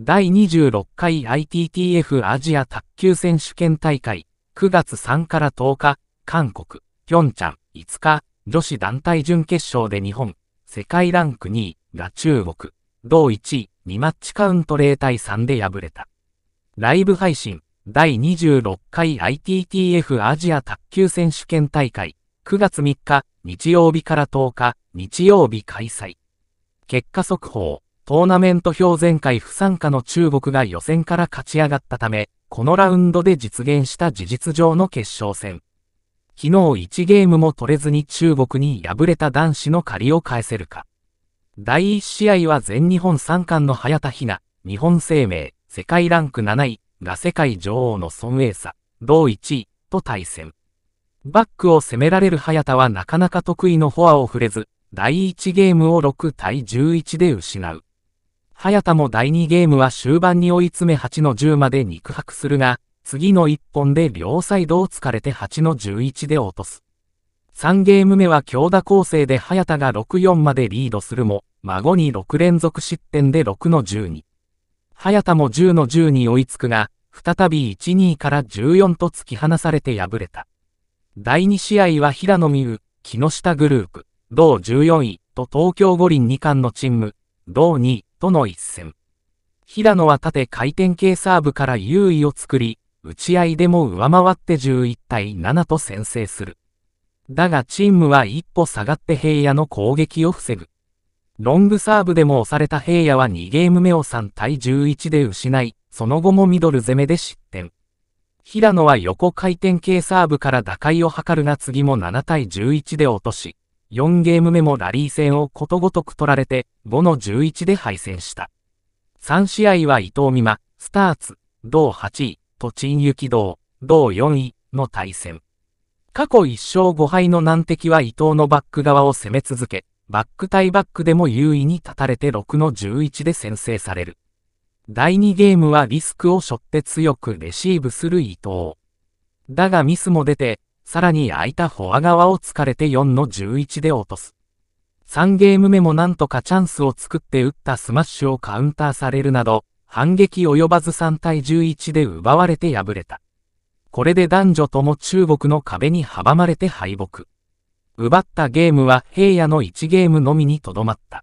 第26回 ITTF アジア卓球選手権大会、9月3から10日、韓国、ピョンチャン、5日、女子団体準決勝で日本、世界ランク2位が中国、同1位、2マッチカウント0対3で敗れた。ライブ配信、第26回 ITTF アジア卓球選手権大会、9月3日、日曜日から10日、日曜日開催。結果速報。トーナメント表前回不参加の中国が予選から勝ち上がったため、このラウンドで実現した事実上の決勝戦。昨日1ゲームも取れずに中国に敗れた男子の借りを返せるか。第1試合は全日本3冠の早田ひな、日本生命、世界ランク7位が世界女王の孫英佐、同1位と対戦。バックを攻められる早田はなかなか得意のフォアを触れず、第1ゲームを6対11で失う。早田も第2ゲームは終盤に追い詰め8の10まで肉薄するが、次の1本で両サイドを突かれて8の11で落とす。3ゲーム目は強打構成で早田が6-4までリードするも、孫に6連続失点で6の12。早田も10の10に追いつくが、再び1-2から14と突き放されて敗れた。第2試合は平野美宇、木下グループ、同14位と東京五輪2冠のチーム、同2位。との一戦。平野は縦回転系サーブから優位を作り、打ち合いでも上回って11対7と先制する。だがチームは一歩下がって平野の攻撃を防ぐ。ロングサーブでも押された平野は2ゲーム目を3対11で失い、その後もミドル攻めで失点。平野は横回転系サーブから打開を図るが次も7対11で落とし、4ゲーム目もラリー戦をことごとく取られて、5の11で敗戦した。3試合は伊藤美誠、スターツ、同8位、と陳き道、同4位の対戦。過去1勝5敗の難敵は伊藤のバック側を攻め続け、バック対バックでも優位に立たれて6の11で先制される。第2ゲームはリスクを背負って強くレシーブする伊藤。だがミスも出て、さらに空いたフォア側を突かれて4の11で落とす。3ゲーム目もなんとかチャンスを作って打ったスマッシュをカウンターされるなど、反撃及ばず3対11で奪われて敗れた。これで男女とも中国の壁に阻まれて敗北。奪ったゲームは平野の1ゲームのみにとどまった。